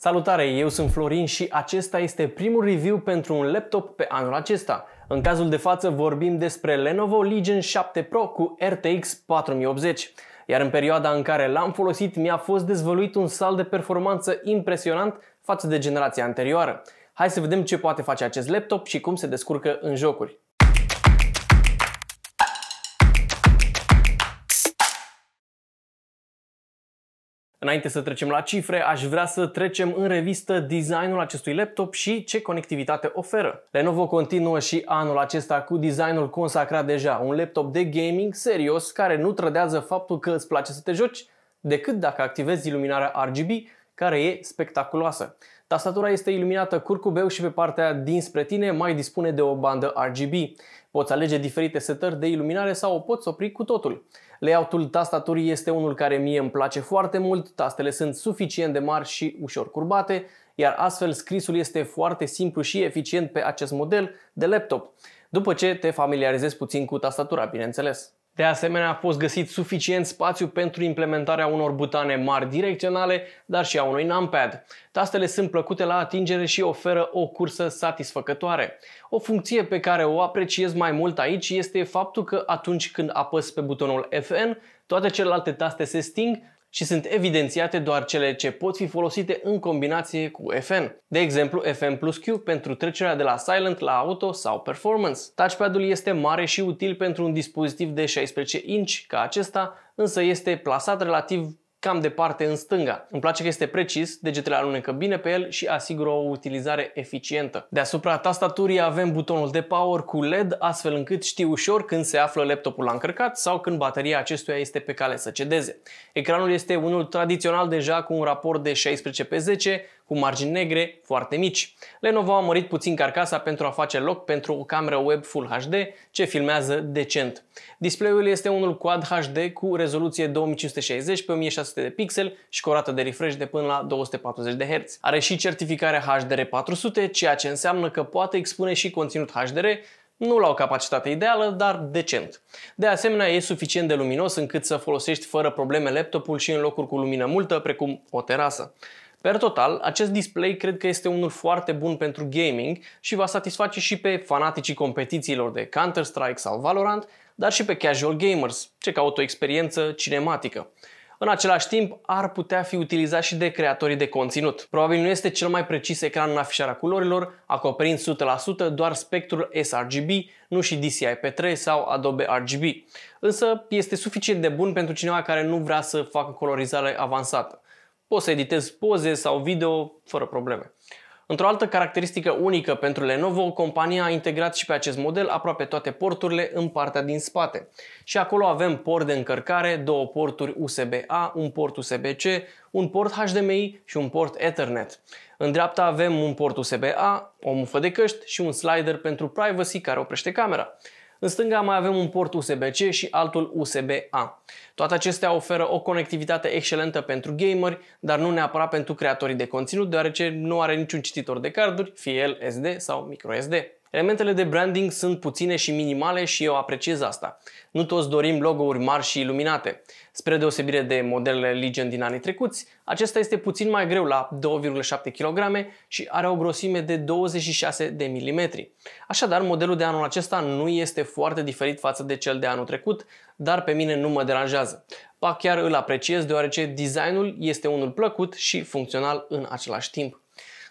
Salutare, eu sunt Florin și acesta este primul review pentru un laptop pe anul acesta. În cazul de față vorbim despre Lenovo Legion 7 Pro cu RTX 4080. Iar în perioada în care l-am folosit mi-a fost dezvăluit un sal de performanță impresionant față de generația anterioară. Hai să vedem ce poate face acest laptop și cum se descurcă în jocuri. Înainte să trecem la cifre, aș vrea să trecem în revistă designul acestui laptop și ce conectivitate oferă. Lenovo continuă și anul acesta cu designul consacrat deja, un laptop de gaming serios care nu trădează faptul că îți place să te joci, decât dacă activezi iluminarea RGB, care e spectaculoasă. Tastatura este iluminată curcubeu și pe partea dinspre tine mai dispune de o bandă RGB. Poți alege diferite setări de iluminare sau o poți opri cu totul. Layout-ul tastaturii este unul care mie îmi place foarte mult, tastele sunt suficient de mari și ușor curbate, iar astfel scrisul este foarte simplu și eficient pe acest model de laptop, după ce te familiarizezi puțin cu tastatura, bineînțeles. De asemenea, a fost găsit suficient spațiu pentru implementarea unor butane mari direcționale, dar și a unui numpad. Tastele sunt plăcute la atingere și oferă o cursă satisfăcătoare. O funcție pe care o apreciez mai mult aici este faptul că atunci când apăs pe butonul FN, toate celelalte taste se sting, și sunt evidențiate doar cele ce pot fi folosite în combinație cu FN. De exemplu, FN plus Q pentru trecerea de la silent la auto sau performance. Touchpad-ul este mare și util pentru un dispozitiv de 16 inch ca acesta, însă este plasat relativ cam departe în stânga. Îmi place că este precis, degetele alunecă bine pe el și asigură o utilizare eficientă. Deasupra tastaturii avem butonul de power cu LED, astfel încât știi ușor când se află laptopul la încărcat sau când bateria acestuia este pe cale să cedeze. Ecranul este unul tradițional deja cu un raport de 16 pe 10, cu margini negre foarte mici. Lenovo a mărit puțin carcasa pentru a face loc pentru o cameră web Full HD ce filmează decent. Display-ul este unul Quad HD cu rezoluție 2560 pe 1600 de pixel și cu o rată de refresh de până la 240 de Hz. Are și certificarea HDR400, ceea ce înseamnă că poate expune și conținut HDR, nu la o capacitate ideală, dar decent. De asemenea, e suficient de luminos încât să folosești fără probleme laptopul și în locuri cu lumină multă, precum o terasă. Per total, acest display cred că este unul foarte bun pentru gaming și va satisface și pe fanaticii competițiilor de Counter-Strike sau Valorant, dar și pe casual gamers, ce caută o experiență cinematică. În același timp, ar putea fi utilizat și de creatorii de conținut. Probabil nu este cel mai precis ecran în afișarea culorilor, acoperind 100% doar spectrul sRGB, nu și DCI-P3 sau Adobe RGB. Însă este suficient de bun pentru cineva care nu vrea să facă colorizare avansată. Poți să editezi poze sau video fără probleme. Într-o altă caracteristică unică pentru Lenovo, compania a integrat și pe acest model aproape toate porturile în partea din spate. Și acolo avem port de încărcare, două porturi USB-A, un port USB-C, un port HDMI și un port Ethernet. În dreapta avem un port USB-A, o mufă de căști și un slider pentru privacy care oprește camera. În stânga mai avem un port USB-C și altul USB-A. Toate acestea oferă o conectivitate excelentă pentru gameri, dar nu neapărat pentru creatorii de conținut, deoarece nu are niciun cititor de carduri, fie el SD sau microSD. Elementele de branding sunt puține și minimale și eu apreciez asta. Nu toți dorim logo-uri mari și iluminate. Spre deosebire de modelele Legion din anii trecuți, acesta este puțin mai greu la 2,7 kg și are o grosime de 26 de mm. Așadar, modelul de anul acesta nu este foarte diferit față de cel de anul trecut, dar pe mine nu mă deranjează. Ba chiar îl apreciez deoarece designul este unul plăcut și funcțional în același timp.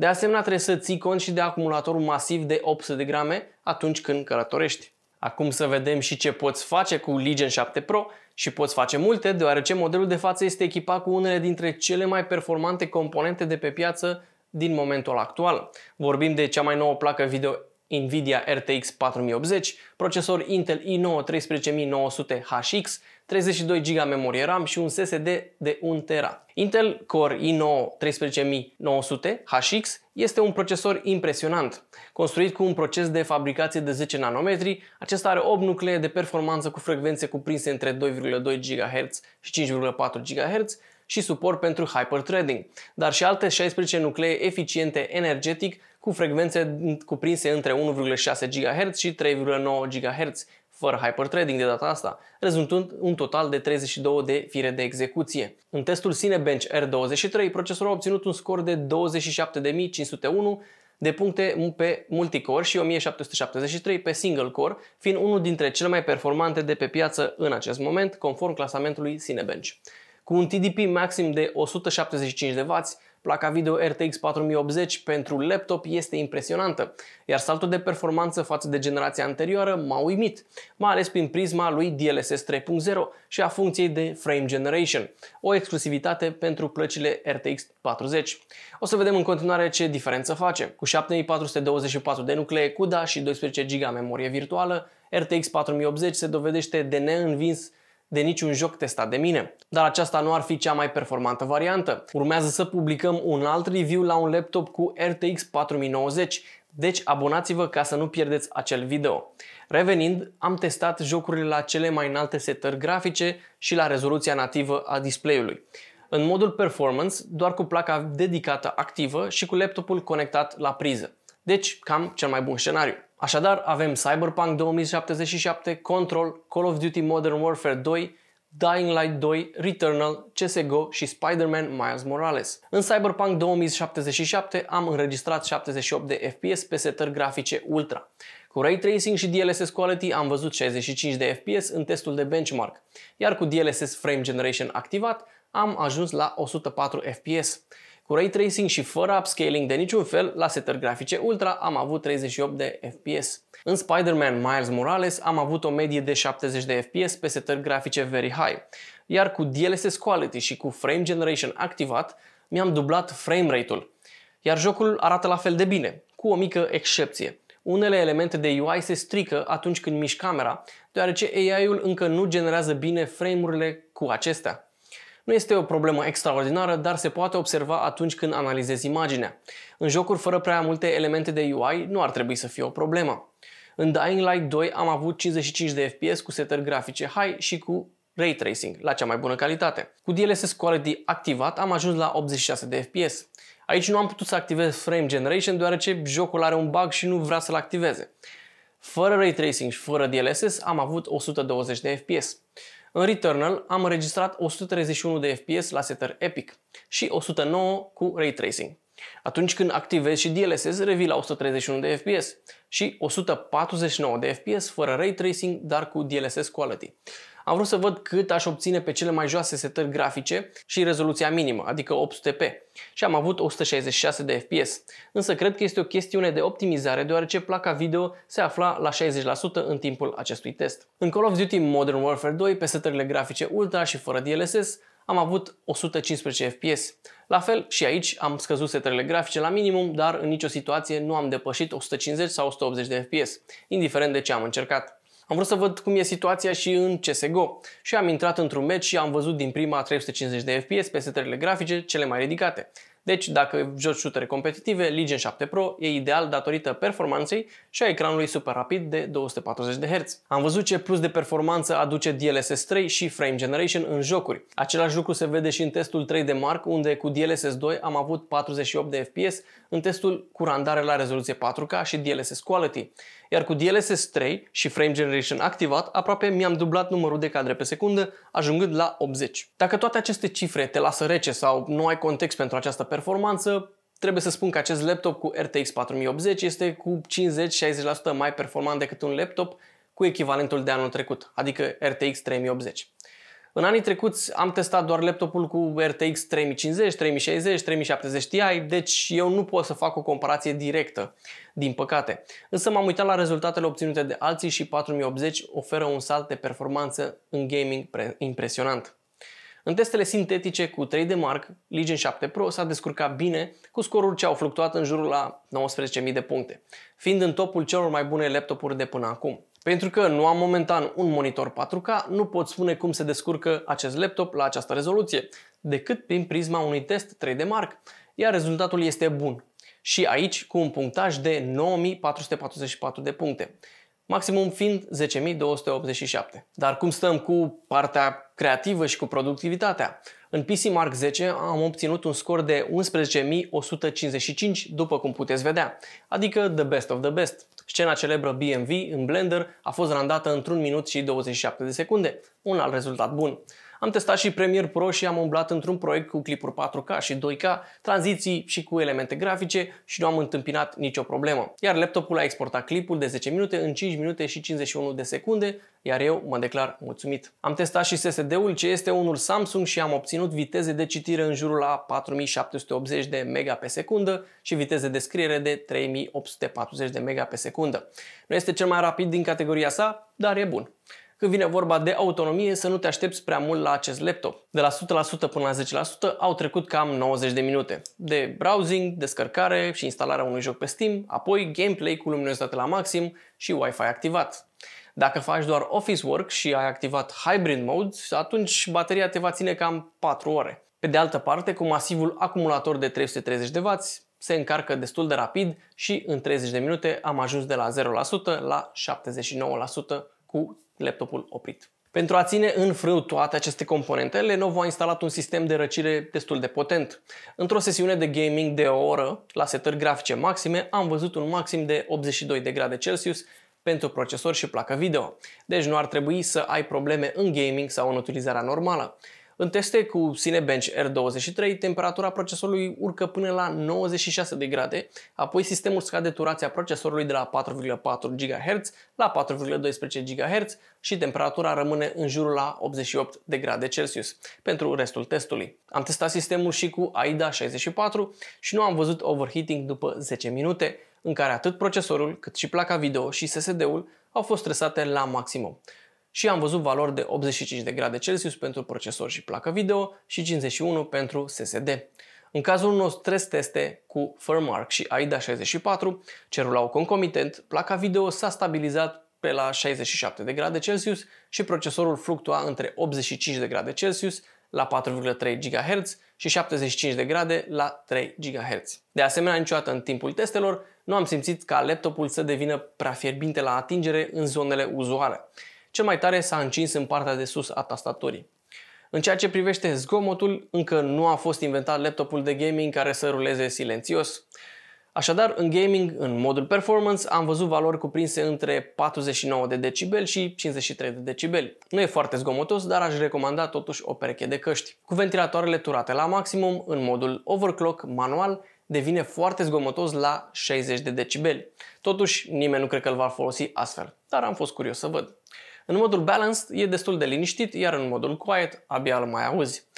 De asemenea, trebuie să ții cont și de acumulatorul masiv de 800 de grame atunci când călătorești. Acum să vedem și ce poți face cu Legion 7 Pro și poți face multe, deoarece modelul de față este echipat cu unele dintre cele mai performante componente de pe piață din momentul actual. Vorbim de cea mai nouă placă video Nvidia RTX 4080, procesor Intel i9 13900HX, 32 GB memorie RAM și un SSD de 1 TB. Intel Core i9 13900 HX este un procesor impresionant. Construit cu un proces de fabricație de 10 nanometri, acesta are 8 nuclee de performanță cu frecvențe cuprinse între 2,2 GHz și 5,4 GHz și suport pentru hyperthreading, dar și alte 16 nuclee eficiente energetic cu frecvențe cuprinse între 1,6 GHz și 3,9 GHz, fără hyperthreading de data asta, rezultând un total de 32 de fire de execuție. În testul Cinebench R23, procesorul a obținut un scor de 27.501 de puncte pe multicore și 1773 pe single core, fiind unul dintre cele mai performante de pe piață în acest moment, conform clasamentului Cinebench. Cu un TDP maxim de 175 de W, Placa video RTX 4080 pentru laptop este impresionantă, iar saltul de performanță față de generația anterioară m-a uimit, mai ales prin prisma lui DLSS 3.0 și a funcției de Frame Generation, o exclusivitate pentru plăcile RTX 40. O să vedem în continuare ce diferență face. Cu 7424 de nuclee CUDA și 12 GB memorie virtuală, RTX 4080 se dovedește de neînvins de niciun joc testat de mine. Dar aceasta nu ar fi cea mai performantă variantă. Urmează să publicăm un alt review la un laptop cu RTX 4090, deci abonați-vă ca să nu pierdeți acel video. Revenind, am testat jocurile la cele mai înalte setări grafice și la rezoluția nativă a display-ului. În modul performance, doar cu placa dedicată activă și cu laptopul conectat la priză. Deci, cam cel mai bun scenariu. Așadar, avem Cyberpunk 2077, Control, Call of Duty Modern Warfare 2, Dying Light 2, Returnal, CSGO și Spider-Man Miles Morales. În Cyberpunk 2077 am înregistrat 78 de FPS pe setări grafice ultra. Cu Ray Tracing și DLSS Quality am văzut 65 de FPS în testul de benchmark, iar cu DLSS Frame Generation activat am ajuns la 104 FPS. Cu ray tracing și fără upscaling de niciun fel, la setări grafice ultra am avut 38 de FPS. În Spider-Man Miles Morales am avut o medie de 70 de FPS pe setări grafice very high, iar cu DLSS Quality și cu Frame Generation activat, mi-am dublat frame rate-ul. Iar jocul arată la fel de bine, cu o mică excepție. Unele elemente de UI se strică atunci când mișc camera, deoarece AI-ul încă nu generează bine frame-urile cu acestea. Nu este o problemă extraordinară, dar se poate observa atunci când analizezi imaginea. În jocuri fără prea multe elemente de UI nu ar trebui să fie o problemă. În Dying Light 2 am avut 55 de FPS cu setări grafice high și cu ray tracing, la cea mai bună calitate. Cu DLSS Quality activat am ajuns la 86 de FPS. Aici nu am putut să activez frame generation deoarece jocul are un bug și nu vrea să-l activeze. Fără ray tracing și fără DLSS am avut 120 de FPS. În Returnal am înregistrat 131 de FPS la setări Epic și 109 cu Ray Tracing. Atunci când activezi și DLSS, revii la 131 de FPS și 149 de FPS fără Ray Tracing, dar cu DLSS Quality am vrut să văd cât aș obține pe cele mai joase setări grafice și rezoluția minimă, adică 800p, și am avut 166 de fps. Însă cred că este o chestiune de optimizare, deoarece placa video se afla la 60% în timpul acestui test. În Call of Duty Modern Warfare 2, pe setările grafice ultra și fără DLSS, am avut 115 fps. La fel și aici am scăzut setările grafice la minimum, dar în nicio situație nu am depășit 150 sau 180 de fps, indiferent de ce am încercat. Am vrut să văd cum e situația și în CSGO și am intrat într-un match și am văzut din prima 350 de FPS pe setările grafice cele mai ridicate. Deci, dacă joci shootere competitive, Legion 7 Pro e ideal datorită performanței și a ecranului super rapid de 240 Hz. Am văzut ce plus de performanță aduce DLSS 3 și Frame Generation în jocuri. Același lucru se vede și în testul 3 de Mark, unde cu DLSS 2 am avut 48 de FPS în testul cu randare la rezoluție 4K și DLSS Quality. Iar cu DLSS 3 și Frame Generation activat, aproape mi-am dublat numărul de cadre pe secundă, ajungând la 80. Dacă toate aceste cifre te lasă rece sau nu ai context pentru această performanță, trebuie să spun că acest laptop cu RTX 4080 este cu 50-60% mai performant decât un laptop cu echivalentul de anul trecut, adică RTX 3080. În anii trecuți am testat doar laptopul cu RTX 3050, 3060, 3070 Ti, deci eu nu pot să fac o comparație directă, din păcate. Însă m-am uitat la rezultatele obținute de alții și 4080 oferă un salt de performanță în gaming impresionant. În testele sintetice cu 3D Mark, Legion 7 Pro s-a descurcat bine cu scoruri ce au fluctuat în jurul la 19.000 de puncte, fiind în topul celor mai bune laptopuri de până acum. Pentru că nu am momentan un monitor 4K, nu pot spune cum se descurcă acest laptop la această rezoluție, decât prin prisma unui test 3D Mark, iar rezultatul este bun. Și aici cu un punctaj de 9444 de puncte, maximum fiind 10287. Dar cum stăm cu partea creativă și cu productivitatea? În PC Mark 10 am obținut un scor de 11155, după cum puteți vedea, adică the best of the best. Scena celebră BMW în Blender a fost randată într un minut și 27 de secunde, un alt rezultat bun. Am testat și Premiere Pro și am umblat într-un proiect cu clipuri 4K și 2K, tranziții și cu elemente grafice și nu am întâmpinat nicio problemă. Iar laptopul a exportat clipul de 10 minute în 5 minute și 51 de secunde, iar eu mă declar mulțumit. Am testat și SSD-ul ce este unul Samsung și am obținut viteze de citire în jurul la 4780 de mega pe secundă și viteze de scriere de 3840 de mega pe secundă. Nu este cel mai rapid din categoria sa, dar e bun. Când vine vorba de autonomie, să nu te aștepți prea mult la acest laptop. De la 100% până la 10% au trecut cam 90 de minute de browsing, descărcare și instalarea unui joc pe Steam, apoi gameplay cu luminositate la maxim și Wi-Fi activat. Dacă faci doar office work și ai activat hybrid mode, atunci bateria te va ține cam 4 ore. Pe de altă parte, cu masivul acumulator de 330W, se încarcă destul de rapid și în 30 de minute am ajuns de la 0% la 79% cu laptopul oprit. Pentru a ține în frâu toate aceste componente, Lenovo a instalat un sistem de răcire destul de potent. Într-o sesiune de gaming de o oră, la setări grafice maxime, am văzut un maxim de 82 de grade Celsius pentru procesor și placă video, deci nu ar trebui să ai probleme în gaming sau în utilizarea normală. În teste cu Cinebench R23, temperatura procesorului urcă până la 96 de grade, apoi sistemul scade turația procesorului de la 4,4 GHz la 4,12 GHz și temperatura rămâne în jurul la 88 de grade Celsius pentru restul testului. Am testat sistemul și cu AIDA 64 și nu am văzut overheating după 10 minute, în care atât procesorul cât și placa video și SSD-ul au fost stresate la maximum și am văzut valori de 85 de grade Celsius pentru procesor și placă video și 51 pentru SSD. În cazul unor stres teste cu Firmark și AIDA64, cerul rulau concomitent, placa video s-a stabilizat pe la 67 de grade Celsius și procesorul fluctua între 85 de grade Celsius la 4,3 GHz și 75 de grade la 3 GHz. De asemenea, niciodată în timpul testelor nu am simțit ca laptopul să devină prea fierbinte la atingere în zonele uzuale. Cel mai tare s-a încins în partea de sus a tastaturii. În ceea ce privește zgomotul, încă nu a fost inventat laptopul de gaming care să ruleze silențios. Așadar, în gaming, în modul performance, am văzut valori cuprinse între 49 de decibel și 53 de decibel. Nu e foarte zgomotos, dar aș recomanda totuși o pereche de căști. Cu ventilatoarele turate la maximum, în modul overclock manual, devine foarte zgomotos la 60 de decibeli. Totuși, nimeni nu cred că îl va folosi astfel, dar am fost curios să văd. În modul balanced e destul de liniștit, iar în modul quiet abia îl mai auzi.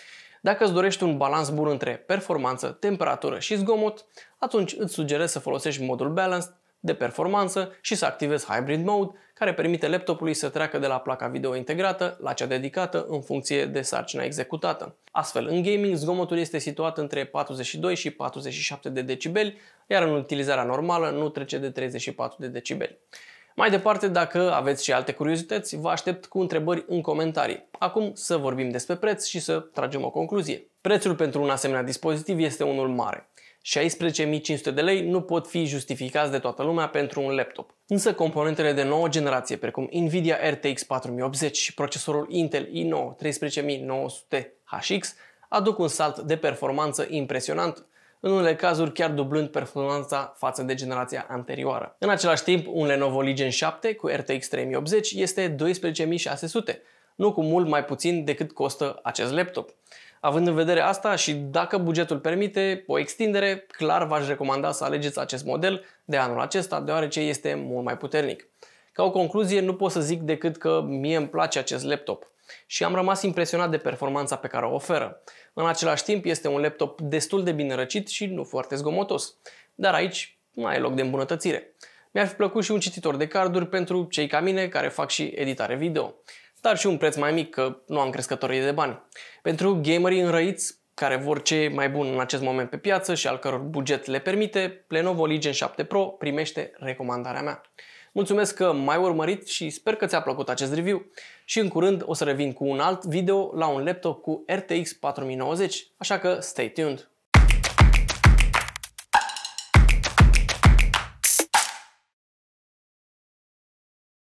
Dacă îți dorești un balans bun între performanță, temperatură și zgomot, atunci îți sugerez să folosești modul balanced de performanță și să activezi Hybrid Mode, care permite laptopului să treacă de la placa video integrată la cea dedicată în funcție de sarcina executată. Astfel, în gaming, zgomotul este situat între 42 și 47 de decibeli, iar în utilizarea normală nu trece de 34 de decibeli. Mai departe, dacă aveți și alte curiozități, vă aștept cu întrebări în comentarii. Acum să vorbim despre preț și să tragem o concluzie. Prețul pentru un asemenea dispozitiv este unul mare. 16.500 de lei nu pot fi justificați de toată lumea pentru un laptop. Însă componentele de nouă generație, precum Nvidia RTX 4080 și procesorul Intel i9 13900HX, aduc un salt de performanță impresionant în unele cazuri chiar dublând performanța față de generația anterioară. În același timp, un Lenovo Legion 7 cu RTX 3080 este 12.600, nu cu mult mai puțin decât costă acest laptop. Având în vedere asta și dacă bugetul permite o extindere, clar v-aș recomanda să alegeți acest model de anul acesta, deoarece este mult mai puternic. Ca o concluzie, nu pot să zic decât că mie îmi place acest laptop și am rămas impresionat de performanța pe care o oferă. În același timp este un laptop destul de bine răcit și nu foarte zgomotos, dar aici mai e loc de îmbunătățire. Mi-ar fi plăcut și un cititor de carduri pentru cei ca mine care fac și editare video, dar și un preț mai mic că nu am crescătorii de bani. Pentru gamerii înrăiți care vor ce mai bun în acest moment pe piață și al căror buget le permite, Lenovo Legion 7 Pro primește recomandarea mea. Mulțumesc că m-ai urmărit și sper că ți-a plăcut acest review. Și în curând o să revin cu un alt video la un laptop cu RTX 4090, așa că stay tuned!